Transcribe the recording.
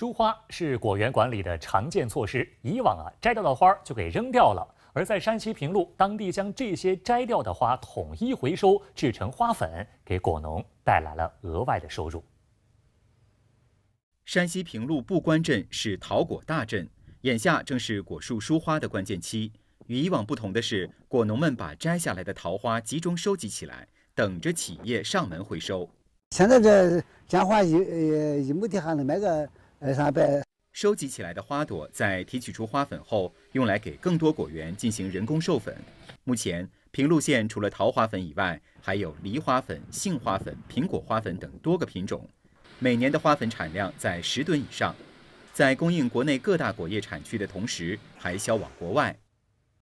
疏花是果园管理的常见措施。以往啊，摘到的花就给扔掉了。而在山西平路，当地将这些摘掉的花统一回收，制成花粉，给果农带来了额外的收入。山西平路步关镇是桃果大镇，眼下正是果树疏花的关键期。与以往不同的是，果农们把摘下来的桃花集中收集起来，等着企业上门回收。现在这摘花一呃一亩地还能买个。收集起来的花朵，在提取出花粉后，用来给更多果园进行人工授粉。目前，平陆县除了桃花粉以外，还有梨花粉、杏花粉、苹果花粉等多个品种。每年的花粉产量在十吨以上，在供应国内各大果业产区的同时，还销往国外。